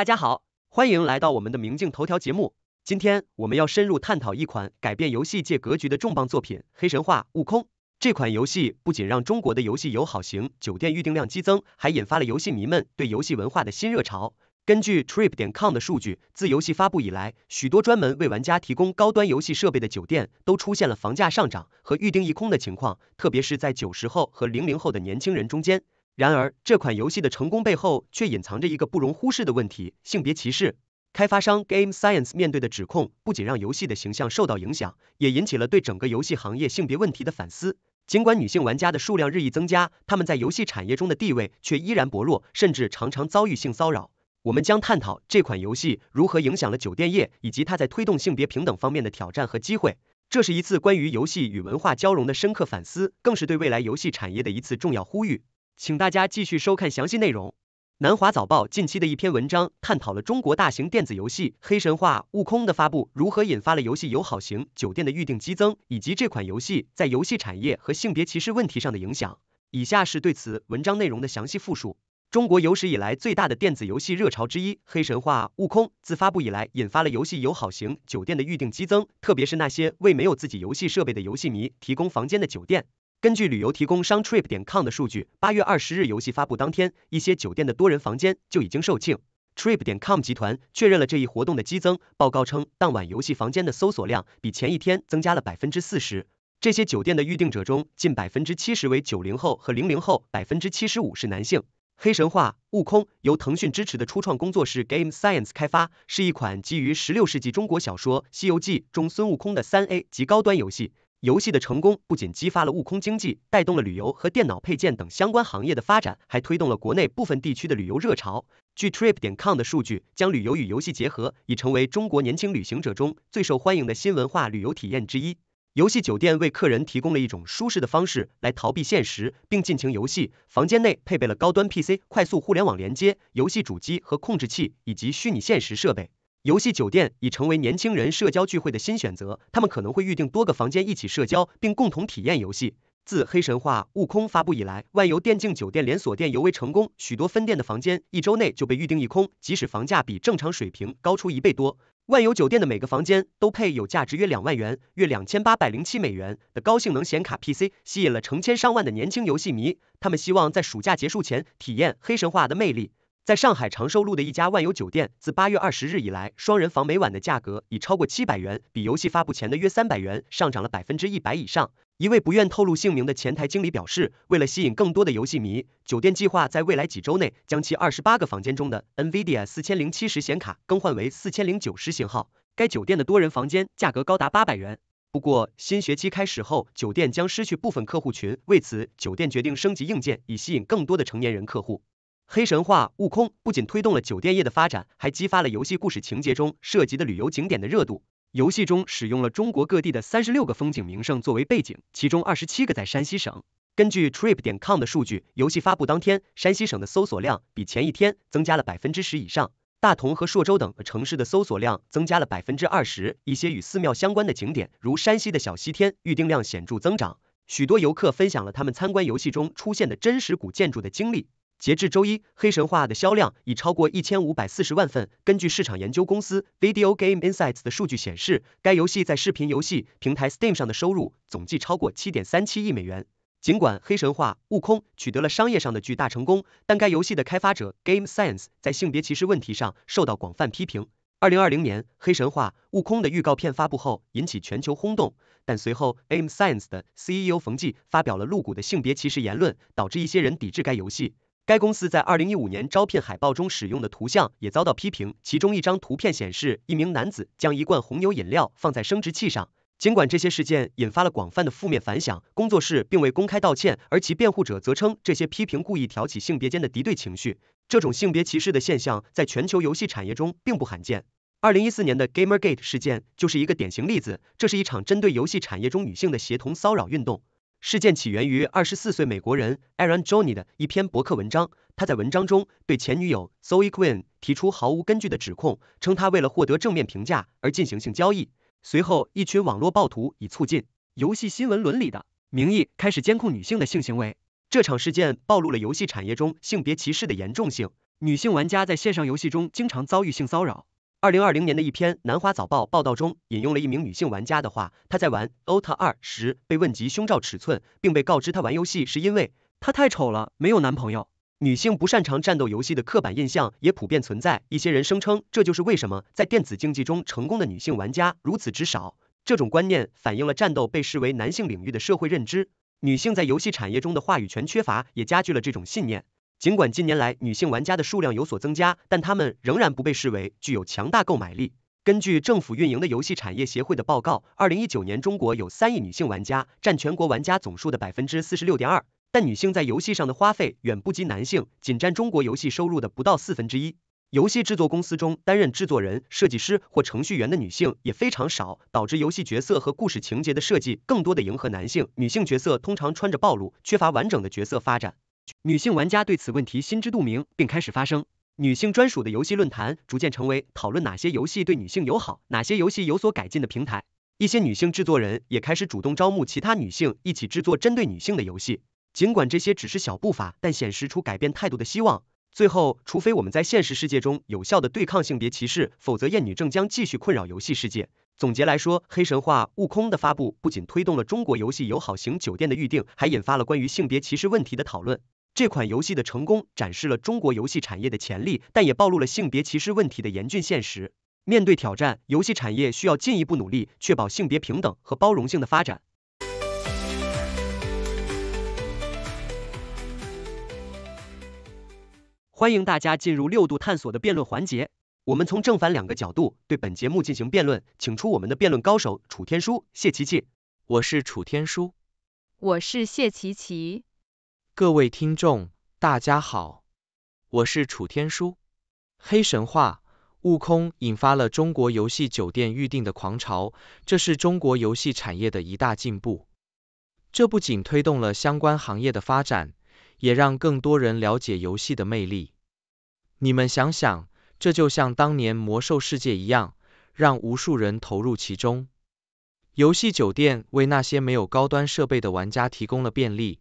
大家好，欢迎来到我们的明镜头条节目。今天我们要深入探讨一款改变游戏界格局的重磅作品《黑神话：悟空》。这款游戏不仅让中国的游戏友好型酒店预订量激增，还引发了游戏迷们对游戏文化的新热潮。根据 Trip 点 com 的数据，自游戏发布以来，许多专门为玩家提供高端游戏设备的酒店都出现了房价上涨和预订一空的情况，特别是在九十后和零零后的年轻人中间。然而，这款游戏的成功背后却隐藏着一个不容忽视的问题——性别歧视。开发商 Game Science 面对的指控不仅让游戏的形象受到影响，也引起了对整个游戏行业性别问题的反思。尽管女性玩家的数量日益增加，她们在游戏产业中的地位却依然薄弱，甚至常常遭遇性骚扰。我们将探讨这款游戏如何影响了酒店业，以及它在推动性别平等方面的挑战和机会。这是一次关于游戏与文化交融的深刻反思，更是对未来游戏产业的一次重要呼吁。请大家继续收看详细内容。南华早报近期的一篇文章探讨了中国大型电子游戏《黑神话：悟空》的发布如何引发了游戏友好型酒店的预订激增，以及这款游戏在游戏产业和性别歧视问题上的影响。以下是对此文章内容的详细复述：中国有史以来最大的电子游戏热潮之一，《黑神话：悟空》自发布以来引发了游戏友好型酒店的预订激增，特别是那些为没有自己游戏设备的游戏迷提供房间的酒店。根据旅游提供商 Trip 点 com 的数据，八月二十日游戏发布当天，一些酒店的多人房间就已经售罄。Trip 点 com 集团确认了这一活动的激增，报告称当晚游戏房间的搜索量比前一天增加了百分之四十。这些酒店的预订者中，近百分之七十为九零后和零零后，百分之七十五是男性。黑神话：悟空由腾讯支持的初创工作室 Game Science 开发，是一款基于十六世纪中国小说《西游记》中孙悟空的三 A 级高端游戏。游戏的成功不仅激发了悟空经济，带动了旅游和电脑配件等相关行业的发展，还推动了国内部分地区的旅游热潮。据 Trip 点 com 的数据，将旅游与游戏结合已成为中国年轻旅行者中最受欢迎的新文化旅游体验之一。游戏酒店为客人提供了一种舒适的方式来逃避现实并尽情游戏，房间内配备了高端 PC、快速互联网连接、游戏主机和控制器以及虚拟现实设备。游戏酒店已成为年轻人社交聚会的新选择，他们可能会预定多个房间一起社交，并共同体验游戏。自《黑神话：悟空》发布以来，万游电竞酒店连锁店尤为成功，许多分店的房间一周内就被预订一空，即使房价比正常水平高出一倍多。万游酒店的每个房间都配有价值约两万元、约两千八百零七美元的高性能显卡 PC，吸引了成千上万的年轻游戏迷，他们希望在暑假结束前体验《黑神话》的魅力。在上海长寿路的一家万有酒店，自八月二十日以来，双人房每晚的价格已超过七百元，比游戏发布前的约三百元上涨了百分之一百以上。一位不愿透露姓名的前台经理表示，为了吸引更多的游戏迷，酒店计划在未来几周内将其二十八个房间中的 NVIDIA 四千零七十显卡更换为四千零九十型号。该酒店的多人房间价格高达八百元。不过，新学期开始后，酒店将失去部分客户群，为此，酒店决定升级硬件以吸引更多的成年人客户。黑神话：悟空不仅推动了酒店业的发展，还激发了游戏故事情节中涉及的旅游景点的热度。游戏中使用了中国各地的三十六个风景名胜作为背景，其中二十七个在山西省。根据 Trip 点 com 的数据，游戏发布当天，山西省的搜索量比前一天增加了百分之十以上。大同和朔州等城市的搜索量增加了百分之二十。一些与寺庙相关的景点，如山西的小西天，预订量显著增长。许多游客分享了他们参观游戏中出现的真实古建筑的经历。截至周一，黑神话的销量已超过一千五百四十万份。根据市场研究公司 Video Game Insights 的数据显示，该游戏在视频游戏平台 Steam 上的收入总计超过七点三七亿美元。尽管《黑神话：悟空》取得了商业上的巨大成功，但该游戏的开发者 Game Science 在性别歧视问题上受到广泛批评。二零二零年，《黑神话：悟空》的预告片发布后引起全球轰动，但随后 Game Science 的 CEO 冯骥发表了露骨的性别歧视言论，导致一些人抵制该游戏。该公司在二零一五年招聘海报中使用的图像也遭到批评，其中一张图片显示一名男子将一罐红牛饮料放在生殖器上。尽管这些事件引发了广泛的负面反响，工作室并未公开道歉，而其辩护者则称这些批评故意挑起性别间的敌对情绪。这种性别歧视的现象在全球游戏产业中并不罕见。二零一四年的 GamerGate 事件就是一个典型例子，这是一场针对游戏产业中女性的协同骚扰运动。事件起源于二十四岁美国人 Aaron Joni 的一篇博客文章，他在文章中对前女友 Zoe Quinn 提出毫无根据的指控，称她为了获得正面评价而进行性交易。随后，一群网络暴徒以促进游戏新闻伦理的名义开始监控女性的性行为。这场事件暴露了游戏产业中性别歧视的严重性，女性玩家在线上游戏中经常遭遇性骚扰。二零二零年的一篇《南华早报》报道中，引用了一名女性玩家的话，她在玩《奥特二时被问及胸罩尺寸，并被告知她玩游戏是因为她太丑了，没有男朋友。女性不擅长战斗游戏的刻板印象也普遍存在，一些人声称这就是为什么在电子竞技中成功的女性玩家如此之少。这种观念反映了战斗被视为男性领域的社会认知，女性在游戏产业中的话语权缺乏也加剧了这种信念。尽管近年来女性玩家的数量有所增加，但她们仍然不被视为具有强大购买力。根据政府运营的游戏产业协会的报告，二零一九年中国有三亿女性玩家，占全国玩家总数的百分之四十六点二，但女性在游戏上的花费远不及男性，仅占中国游戏收入的不到四分之一。游戏制作公司中担任制作人、设计师或程序员的女性也非常少，导致游戏角色和故事情节的设计更多的迎合男性。女性角色通常穿着暴露，缺乏完整的角色发展。女性玩家对此问题心知肚明，并开始发声。女性专属的游戏论坛逐渐成为讨论哪些游戏对女性友好，哪些游戏有所改进的平台。一些女性制作人也开始主动招募其他女性一起制作针对女性的游戏。尽管这些只是小步伐，但显示出改变态度的希望。最后，除非我们在现实世界中有效的对抗性别歧视，否则厌女症将继续困扰游戏世界。总结来说，《黑神话：悟空》的发布不仅推动了中国游戏友好型酒店的预定，还引发了关于性别歧视问题的讨论。这款游戏的成功展示了中国游戏产业的潜力，但也暴露了性别歧视问题的严峻现实。面对挑战，游戏产业需要进一步努力，确保性别平等和包容性的发展。欢迎大家进入六度探索的辩论环节，我们从正反两个角度对本节目进行辩论，请出我们的辩论高手楚天舒、谢琪琪。我是楚天舒，我是谢琪琪。各位听众，大家好，我是楚天舒。黑神话悟空引发了中国游戏酒店预订的狂潮，这是中国游戏产业的一大进步。这不仅推动了相关行业的发展，也让更多人了解游戏的魅力。你们想想，这就像当年魔兽世界一样，让无数人投入其中。游戏酒店为那些没有高端设备的玩家提供了便利。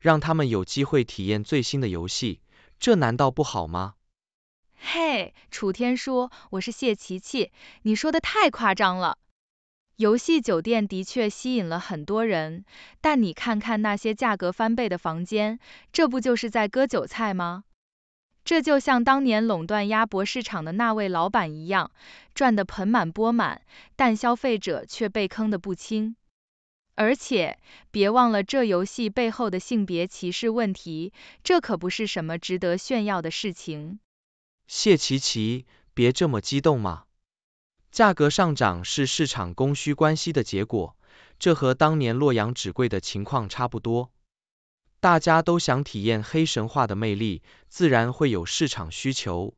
让他们有机会体验最新的游戏，这难道不好吗？嘿，楚天舒，我是谢琪琪，你说的太夸张了。游戏酒店的确吸引了很多人，但你看看那些价格翻倍的房间，这不就是在割韭菜吗？这就像当年垄断鸭脖市场的那位老板一样，赚得盆满钵满，但消费者却被坑得不轻。而且，别忘了这游戏背后的性别歧视问题，这可不是什么值得炫耀的事情。谢琪琪，别这么激动嘛。价格上涨是市场供需关系的结果，这和当年洛阳纸贵的情况差不多。大家都想体验黑神话的魅力，自然会有市场需求。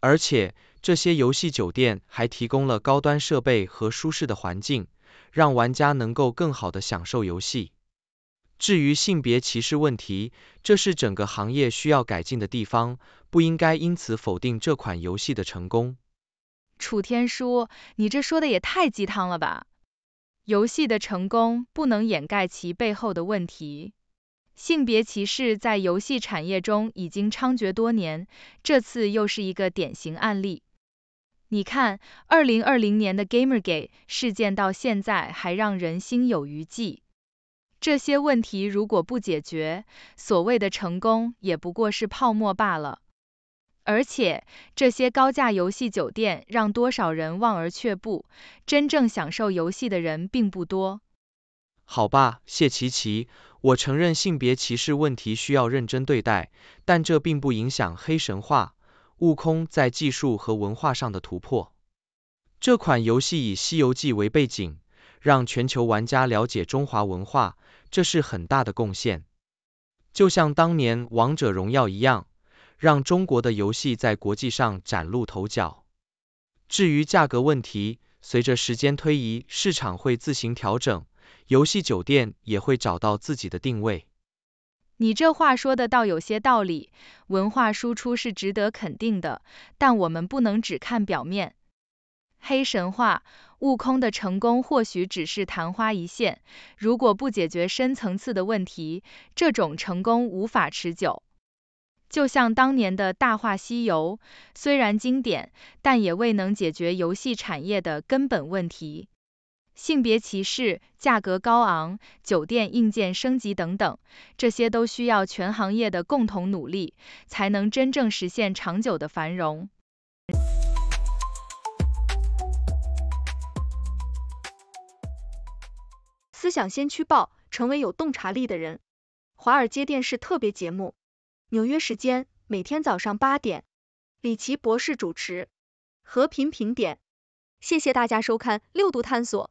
而且，这些游戏酒店还提供了高端设备和舒适的环境。让玩家能够更好的享受游戏。至于性别歧视问题，这是整个行业需要改进的地方，不应该因此否定这款游戏的成功。楚天舒，你这说的也太鸡汤了吧！游戏的成功不能掩盖其背后的问题。性别歧视在游戏产业中已经猖獗多年，这次又是一个典型案例。你看，2020年的 GamerGate 事件到现在还让人心有余悸。这些问题如果不解决，所谓的成功也不过是泡沫罢了。而且，这些高价游戏酒店让多少人望而却步，真正享受游戏的人并不多。好吧，谢琪琪，我承认性别歧视问题需要认真对待，但这并不影响黑神话。悟空在技术和文化上的突破，这款游戏以《西游记》为背景，让全球玩家了解中华文化，这是很大的贡献。就像当年《王者荣耀》一样，让中国的游戏在国际上崭露头角。至于价格问题，随着时间推移，市场会自行调整，游戏酒店也会找到自己的定位。你这话说的倒有些道理，文化输出是值得肯定的，但我们不能只看表面。黑神话悟空的成功或许只是昙花一现，如果不解决深层次的问题，这种成功无法持久。就像当年的大话西游，虽然经典，但也未能解决游戏产业的根本问题。性别歧视、价格高昂、酒店硬件升级等等，这些都需要全行业的共同努力，才能真正实现长久的繁荣。思想先驱报，成为有洞察力的人。华尔街电视特别节目，纽约时间每天早上八点，李奇博士主持。和平评点，谢谢大家收看六度探索。